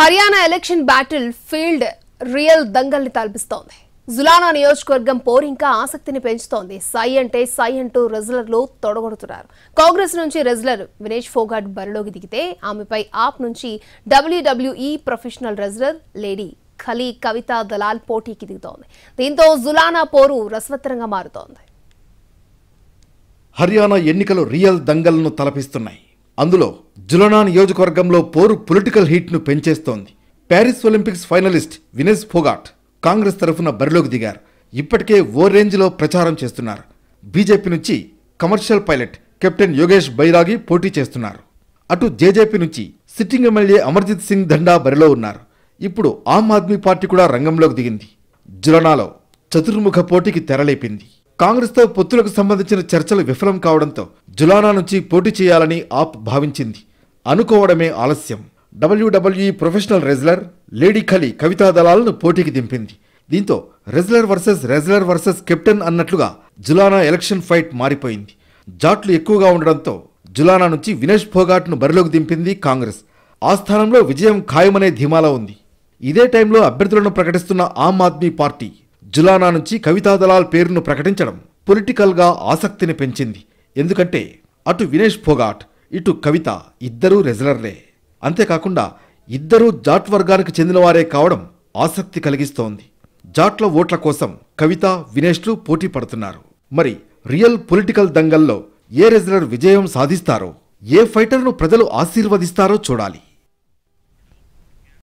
Haryana election battle field real దంగల్ని తలపిస్తోంది జులానా నియోజకవర్గం పోరు ఇంకా ఆసక్తిని పెంచుతోంది సై అంటే సై అంటూ రెజ్లర్లు తొడగొడుతున్నారు కాంగ్రెస్ నుంచి రెజ్లర్ వినేష్ ఫోగాట్ బరిలోకి దిగితే ఆమెపై ఆప్ నుంచి WWE professional wrestler lady Khali Kavita Dalal పోటీకి దిగుతోంది దీంతో జులానా పోరు రసవత్తరంగా మారుతోంది హర్యానా ఎన్నికలు రియల్ దంగల్ను తలపిస్తున్నాయి అందులో జులనా నియోజకవర్గంలో పోరు పొలిటికల్ హీట్ను పెంచేస్తోంది Paris Olympics finalist Vinesh Phogat Congress తరఫున బరిలోకి దిగారు ఇప్పటికే ఓ రేంజ్లో ప్రచారం చేస్తున్నారు బీజేపీ నుంచి కమర్షియల్ పైలట్ కెప్టెన్ యోగేష్ బైరాగి పోటీ చేస్తున్నారు అటు జేజేపీ నుంచి సిట్టింగ్ ఎమ్మెల్యే అమర్జిత్ సింగ్ దండా బరిలో ఉన్నారు ఇప్పుడు ఆమ్ ఆద్మీ పార్టీ కూడా రంగంలోకి దిగింది జులనాలో చతుర్ముఖ పోటీకి తెరలేపింది కాంగ్రెస్తో పొత్తులకు సంబంధించిన చర్చలు విఫలం కావడంతో జులానా నుంచి పోటీ చేయాలని ఆప్ భావించింది అనుకోవడమే ఆలస్యం WWE professional wrestler lady Khali Kavita దళాలను పోటీకి దింపింది దీంతో wrestler versus wrestler versus captain అన్నట్లుగా జులానా ఎలక్షన్ ఫైట్ మారిపోయింది జాట్లు ఎక్కువగా ఉండడంతో జులానా నుంచి వినేష్ ఫోగాట్ను బరిలోకి దింపింది కాంగ్రెస్ ఆ స్థానంలో విజయం ఖాయమనే ధీమాలో ఉంది ఇదే టైంలో అభ్యర్థులను ప్రకటిస్తున్న ఆమ్ ఆద్మీ పార్టీ జులానా నుంచి కవితా దళాల్ పేరును ప్రకటించడం పొలిటికల్గా ఆసక్తిని పెంచింది ఎందుకంటే అటు వినేష్ ఫోగాట్ ఇటు కవిత ఇద్దరూ రెజలర్లే అంతేకాకుండా ఇద్దరూ జాట్ వర్గానికి చెందినవారే కావడం ఆసక్తి కలిగిస్తోంది జాట్ల ఓట్ల కోసం కవిత వినేష్లు పోటీ పడుతున్నారు మరి రియల్ పొలిటికల్ దంగల్లో ఏ రెజలర్ విజయం సాధిస్తారో ఏ ఫైటర్ను ప్రజలు ఆశీర్వదిస్తారో చూడాలి